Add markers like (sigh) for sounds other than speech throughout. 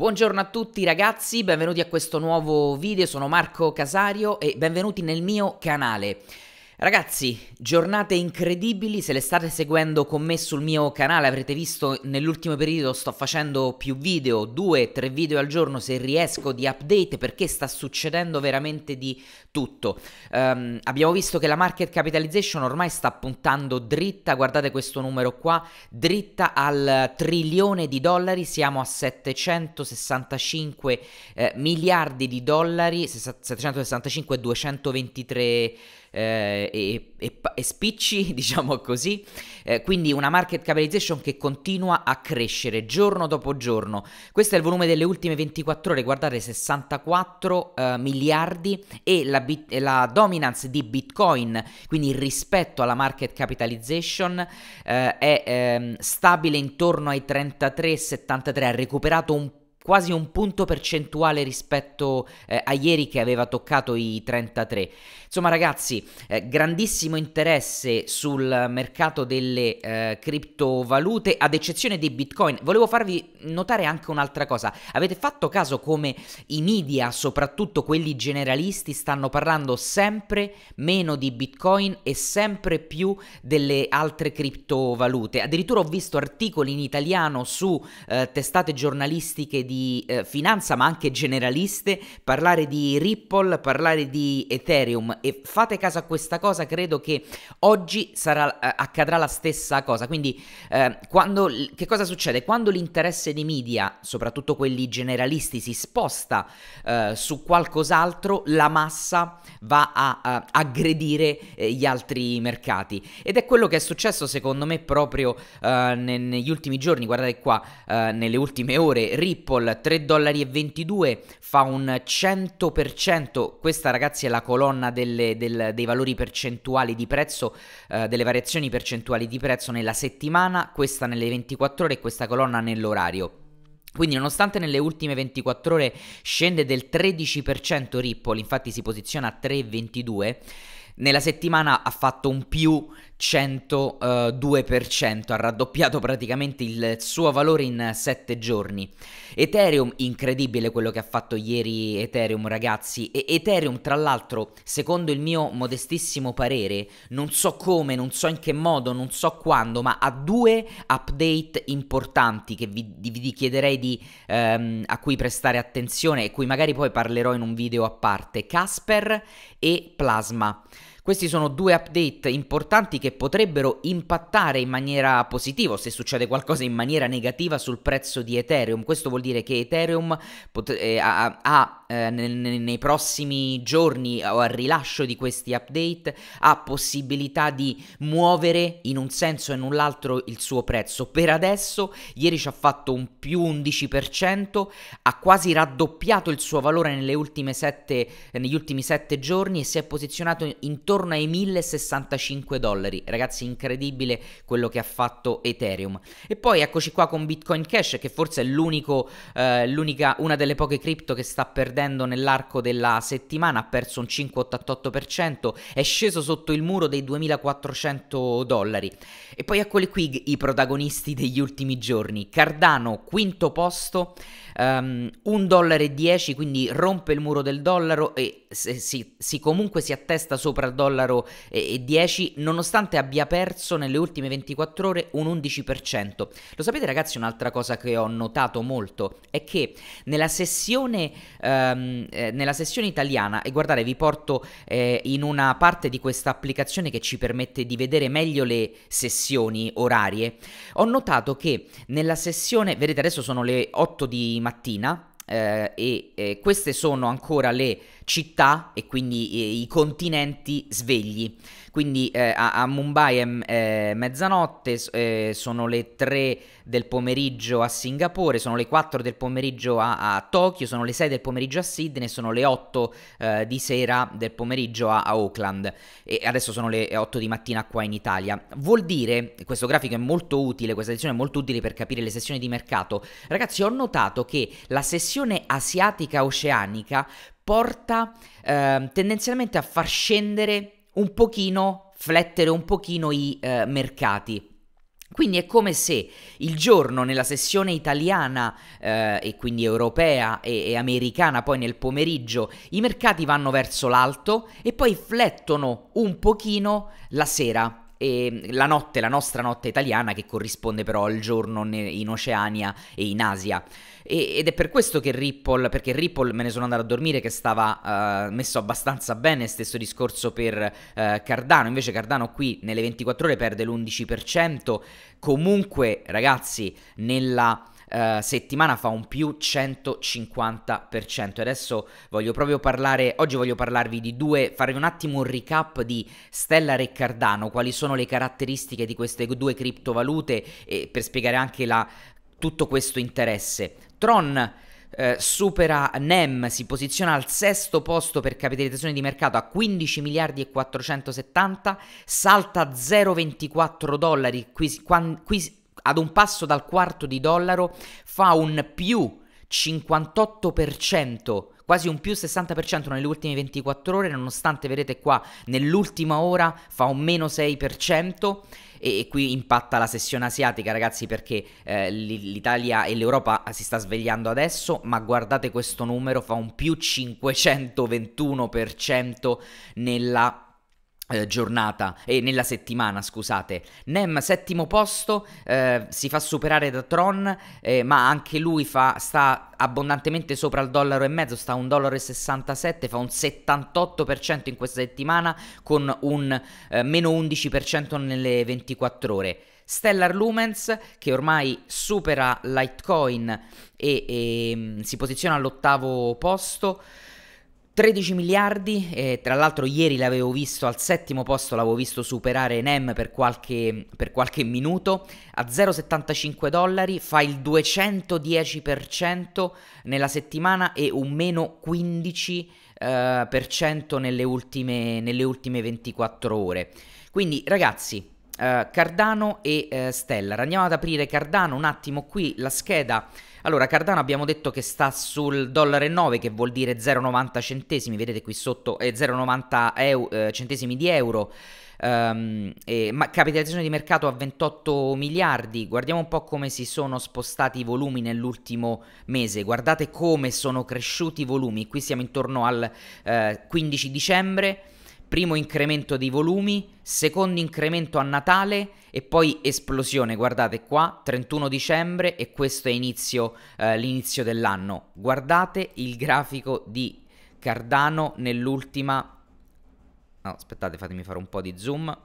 Buongiorno a tutti ragazzi, benvenuti a questo nuovo video, sono Marco Casario e benvenuti nel mio canale. Ragazzi, giornate incredibili, se le state seguendo con me sul mio canale avrete visto nell'ultimo periodo sto facendo più video, due, tre video al giorno se riesco di update perché sta succedendo veramente di tutto. Um, abbiamo visto che la market capitalization ormai sta puntando dritta, guardate questo numero qua, dritta al trilione di dollari, siamo a 765 eh, miliardi di dollari, 765 223 eh, e, e, spicci, (laughs) diciamo così, eh, quindi una market capitalization che continua a crescere giorno dopo giorno. Questo è il volume delle ultime 24 ore, guardate 64 eh, miliardi e la, bit- la, dominance di Bitcoin, quindi rispetto alla market capitalization, eh, è ehm, stabile intorno ai 33,73, ha recuperato un po' quasi un punto percentuale rispetto eh, a ieri che aveva toccato i 33. Insomma ragazzi, eh, grandissimo interesse sul mercato delle eh, criptovalute ad eccezione di Bitcoin. Volevo farvi notare anche un'altra cosa. Avete fatto caso come i media, soprattutto quelli generalisti, stanno parlando sempre meno di Bitcoin e sempre più delle altre criptovalute. Addirittura ho visto articoli in italiano su eh, testate giornalistiche di eh, finanza ma anche generaliste, parlare di Ripple, parlare di Ethereum e fate caso a questa cosa, credo che oggi sarà, eh, accadrà la stessa cosa. Quindi eh, quando, che cosa succede? Quando l'interesse dei media, soprattutto quelli generalisti, si sposta eh, su qualcos'altro, la massa va a, a aggredire eh, gli altri mercati. Ed è quello che è successo secondo me proprio eh, negli ultimi giorni, guardate qua, nelle ultime ore, Ripple Apple 3,22 dollari fa un 100%, questa ragazzi è la colonna delle, del, dei valori percentuali di prezzo, eh, delle variazioni percentuali di prezzo nella settimana, questa nelle 24 ore e questa colonna nell'orario. Quindi nonostante nelle ultime 24 ore scende del 13% Ripple, infatti si posiziona a 3,22, nella settimana ha fatto un più 102%, eh, ha raddoppiato praticamente il suo valore in 7 giorni. Ethereum, incredibile quello che ha fatto ieri Ethereum ragazzi, e Ethereum tra l'altro, secondo il mio modestissimo parere, non so come, non so in che modo, non so quando, ma ha due update importanti che vi, vi chiederei di, ehm, a cui prestare attenzione e cui magari poi parlerò in un video a parte, Casper e Plasma. Questi sono due update importanti che potrebbero impattare in maniera positiva, o se succede qualcosa in maniera negativa sul prezzo di Ethereum. Questo vuol dire che Ethereum pot- eh, ha, ha eh, nei, nei prossimi giorni o al rilascio di questi update ha possibilità di muovere in un senso e nell'altro il suo prezzo. Per adesso ieri ci ha fatto un più 11%, ha quasi raddoppiato il suo valore nelle ultime sette, negli ultimi 7 giorni e si è posizionato intorno ai 1065 dollari. Ragazzi, incredibile quello che ha fatto Ethereum. E poi eccoci qua con Bitcoin Cash che forse è l'unico, eh, l'unica, una delle poche cripto che sta perdendo perdendo nell'arco della settimana, ha perso un 5,88%, è sceso sotto il muro dei 2400 dollari. E poi eccoli qui i protagonisti degli ultimi giorni. Cardano, quinto posto, um, ehm, 1,10 dollari, quindi rompe il muro del dollaro e se, si, si, comunque si attesta sopra il dollaro e, e 10 nonostante abbia perso nelle ultime 24 ore un 11%. Lo sapete ragazzi un'altra cosa che ho notato molto è che nella sessione, ehm, eh, nella sessione italiana e guardate vi porto eh, in una parte di questa applicazione che ci permette di vedere meglio le sessioni orarie ho notato che nella sessione vedete adesso sono le 8 di mattina eh, e eh, queste sono ancora le città e quindi eh, i continenti svegli. Quindi eh, a, a, Mumbai è eh, mezzanotte, eh, sono le 3 del pomeriggio a Singapore, sono le 4 del pomeriggio a, a Tokyo, sono le 6 del pomeriggio a Sydney, sono le 8 eh, di sera del pomeriggio a, a Auckland e adesso sono le 8 di mattina qua in Italia. Vuol dire, questo grafico è molto utile, questa edizione è molto utile per capire le sessioni di mercato. Ragazzi, ho notato che la sessione asiatica oceanica porta eh, tendenzialmente a far scendere un pochino, flettere un pochino i eh, mercati. Quindi è come se il giorno nella sessione italiana eh, e quindi europea e, e, americana, poi nel pomeriggio, i mercati vanno verso l'alto e poi flettono un pochino la sera. E mm, la notte, la nostra notte italiana che corrisponde però al giorno in Oceania e in Asia. E, ed è per questo che Ripple, perché Ripple me ne sono andato a dormire che stava uh, messo abbastanza bene, stesso discorso per uh, Cardano, invece Cardano qui nelle 24 ore perde l'11%, comunque ragazzi nella... Uh, settimana fa un più 150%. adesso voglio proprio parlare, oggi voglio parlarvi di due, farvi un attimo un recap di Stellar e Cardano, quali sono le caratteristiche di queste due criptovalute e per spiegare anche la tutto questo interesse. Tron eh, supera NEM, si posiziona al sesto posto per capitalizzazione di mercato a 15 miliardi e 470, salta 0,24 dollari, qui, quan, qui, ad un passo dal quarto di dollaro, fa un più 58% quasi un più 60% nelle ultime 24 ore, nonostante vedete qua nell'ultima ora fa un meno 6% e, qui impatta la sessione asiatica ragazzi perché eh, l'Italia e l'Europa ah, si sta svegliando adesso ma guardate questo numero fa un più 521% nella eh, giornata e eh, nella settimana, scusate. Nem settimo posto, eh, si fa superare da Tron, eh, ma anche lui fa, sta abbondantemente sopra il dollaro e mezzo, sta a un dollaro, e 67 fa un 78% in questa settimana con un eh, meno 11% nelle 24 ore. Stellar Lumens che ormai supera Litecoin e, e ehm, si posiziona all'ottavo posto. 13 miliardi, e tra l'altro ieri l'avevo visto al settimo posto, l'avevo visto superare NEM per qualche, per qualche minuto, a 0,75 dollari fa il 210% nella settimana e un meno 15% eh, per cento nelle, ultime, nelle ultime 24 ore. Quindi ragazzi, eh, Cardano e eh, Stellar, andiamo ad aprire Cardano un attimo qui, la scheda... Allora, Cardano abbiamo detto che sta sul dollaro 9, che vuol dire 0,90 centesimi, vedete qui sotto è eh, 0,90 eu- eh, centesimi di euro. Um, e, ma capitalizzazione di mercato a 28 miliardi. Guardiamo un po' come si sono spostati i volumi nell'ultimo mese. Guardate come sono cresciuti i volumi. Qui siamo intorno al eh, 15 dicembre primo incremento dei volumi, secondo incremento a Natale e poi esplosione, guardate qua, 31 dicembre e questo è inizio, eh, l'inizio dell'anno. Guardate il grafico di Cardano nell'ultima... No, aspettate, fatemi fare un po' di zoom.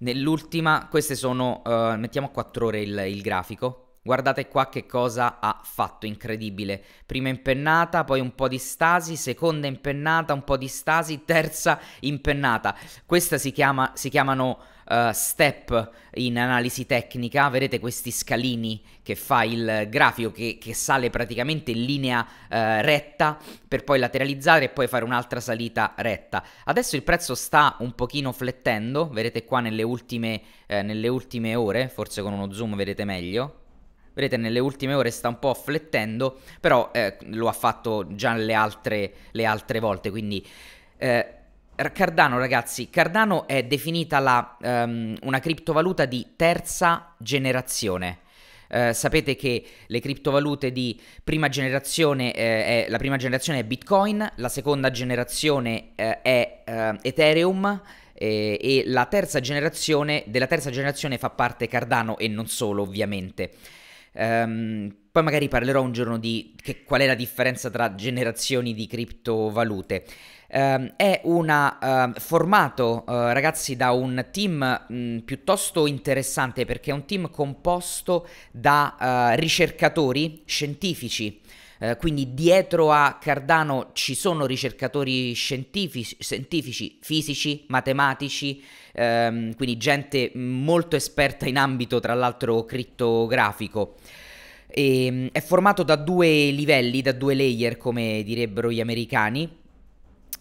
Nell'ultima, queste sono, eh, mettiamo a 4 ore il, il grafico, Guardate qua che cosa ha fatto, incredibile. Prima impennata, poi un po' di stasi, seconda impennata, un po' di stasi, (laughs) terza impennata. Questa si, chiama, si chiamano uh, step in analisi tecnica. Vedete questi scalini che fa il grafico che, che sale praticamente in linea uh, retta per poi lateralizzare e poi fare un'altra salita retta. Adesso il prezzo sta un pochino flettendo, vedete qua nelle ultime, eh, nelle ultime ore, forse con uno zoom vedete meglio vedete nelle ultime ore sta un po' flettendo, però eh, lo ha fatto già le altre, le altre volte, quindi... Eh, Cardano, ragazzi, Cardano è definita la, um, una criptovaluta di terza generazione. Uh, sapete che le criptovalute di prima generazione, eh, è, la prima generazione è Bitcoin, la seconda generazione eh, è eh, Ethereum eh, e la terza generazione, della terza generazione fa parte Cardano e non solo ovviamente. Um, poi magari parlerò un giorno di che, qual è la differenza tra generazioni di criptovalute. Um, è un uh, ehm, formato, uh, ragazzi, da un team mh, mm, piuttosto interessante perché è un team composto da uh, ricercatori scientifici eh, quindi dietro a Cardano ci sono ricercatori scientifici, scientifici fisici, matematici, ehm, quindi gente molto esperta in ambito tra l'altro crittografico. E, ehm, è formato da due livelli, da due layer come direbbero gli americani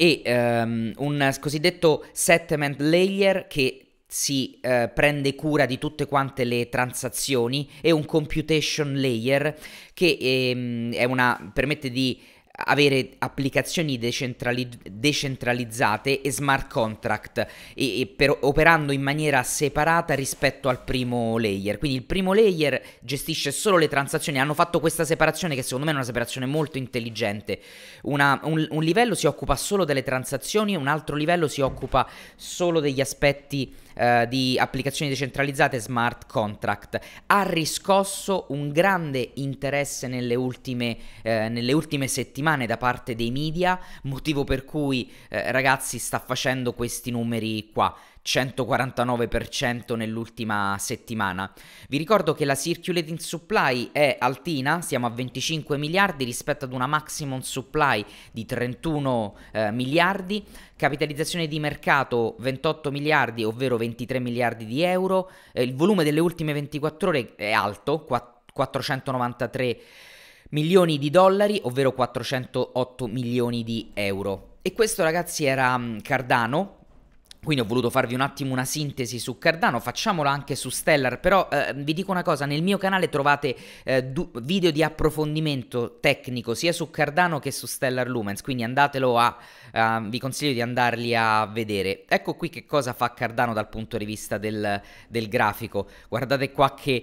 e um, un cosiddetto settlement layer che si eh, prende cura di tutte quante le transazioni e un computation layer che ehm, una, permette di avere applicazioni decentrali- decentralizzate e smart contract e, e per, operando in maniera separata rispetto al primo layer. Quindi il primo layer gestisce solo le transazioni, hanno fatto questa separazione che secondo me è una separazione molto intelligente. Una, un, un livello si occupa solo delle transazioni, un altro livello si occupa solo degli aspetti eh, di applicazioni decentralizzate e smart contract. Ha riscosso un grande interesse nelle ultime, eh, nelle ultime settimane settimane da parte dei media, motivo per cui eh, ragazzi sta facendo questi numeri qua. 149% nell'ultima settimana. Vi ricordo che la circulating supply è altina, siamo a 25 miliardi rispetto ad una maximum supply di 31 eh, miliardi, capitalizzazione di mercato 28 miliardi, ovvero 23 miliardi di euro, eh, il volume delle ultime 24 ore è alto, 493 miliardi milioni di dollari, ovvero 408 milioni di euro. E questo ragazzi era mm, Cardano, quindi ho voluto farvi un attimo una sintesi su Cardano, facciamola anche su Stellar, però eh, vi dico una cosa, nel mio canale trovate eh, video di approfondimento tecnico sia su Cardano che su Stellar Lumens, quindi andatelo a, eh, vi consiglio di andarli a vedere. Ecco qui che cosa fa Cardano dal punto di vista del, del grafico, guardate qua che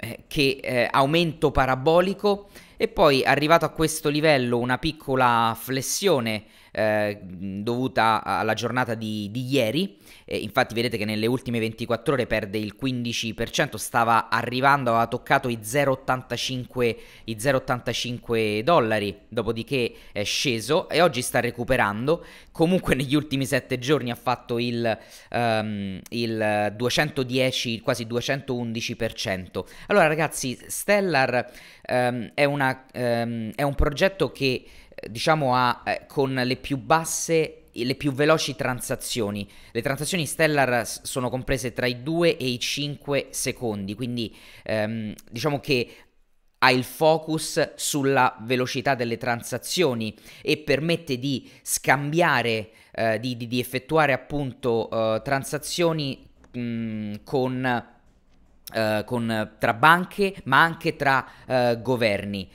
eh, che eh, aumento parabolico e poi arrivato a questo livello una piccola flessione eh, dovuta alla giornata di, di ieri, eh, infatti vedete che nelle ultime 24 ore perde il 15%, stava arrivando, aveva toccato i 0,85, i 0,85 dollari, dopodiché è sceso e oggi sta recuperando, comunque negli ultimi 7 giorni ha fatto il, um, il 210, quasi 211%. Allora ragazzi, Stellar um, è, una, um, è un progetto che diciamo ha eh, con le più basse le più veloci transazioni. Le transazioni stellar sono comprese tra i 2 e i 5 secondi, quindi ehm, diciamo che ha il focus sulla velocità delle transazioni e permette di scambiare, eh, di, di, di, effettuare appunto eh, transazioni mh, mhmm, con, eh, con, tra banche ma anche tra eh, governi.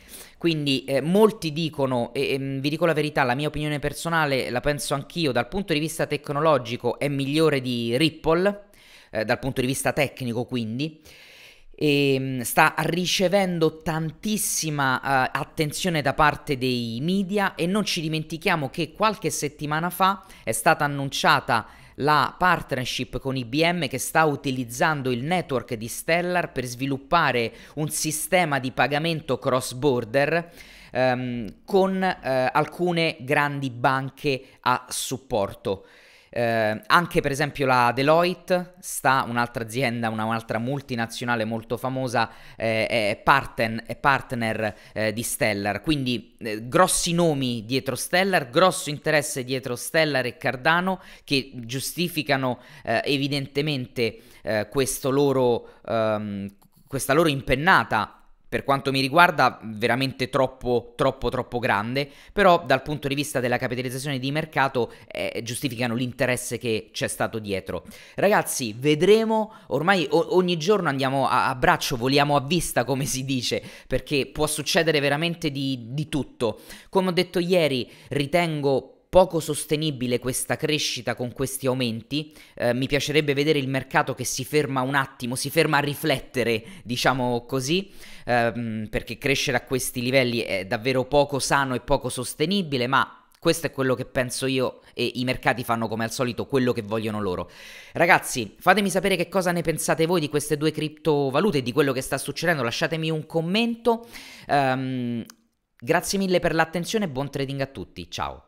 Quindi eh, molti dicono, e, e, mm, vi dico la verità, la mia opinione personale la penso anch'io, dal punto di vista tecnologico è migliore di Ripple, eh, dal punto di vista tecnico quindi, e, ehm, sta ricevendo tantissima eh, attenzione da parte dei media e non ci dimentichiamo che qualche settimana fa è stata annunciata la partnership con IBM che sta utilizzando il network di Stellar per sviluppare un sistema di pagamento cross border ehm, con eh, alcune grandi banche a supporto. Eh, anche per esempio la Deloitte sta un'altra azienda, una, un'altra multinazionale molto famosa, eh, è, parten, è, partner eh, di Stellar, quindi eh, grossi nomi dietro Stellar, grosso interesse dietro Stellar e Cardano che giustificano eh, evidentemente eh, questo loro, ehm, questa loro impennata per quanto mi riguarda veramente troppo troppo troppo grande, però dal punto di vista della capitalizzazione di mercato eh, giustificano l'interesse che c'è stato dietro. Ragazzi, vedremo, ormai o- ogni giorno andiamo a-, a-, braccio, voliamo a vista come si dice, perché può succedere veramente di, di tutto. Come ho detto ieri, ritengo poco sostenibile questa crescita con questi aumenti. Eh, mi piacerebbe vedere il mercato che si ferma un attimo, si ferma a riflettere, diciamo così, ehm, perché crescere a questi livelli è davvero poco sano e poco sostenibile, ma questo è quello che penso io e i mercati fanno come al solito quello che vogliono loro. Ragazzi, fatemi sapere che cosa ne pensate voi di queste due criptovalute e di quello che sta succedendo. Lasciatemi un commento. Um, grazie mille per l'attenzione e buon trading a tutti. Ciao.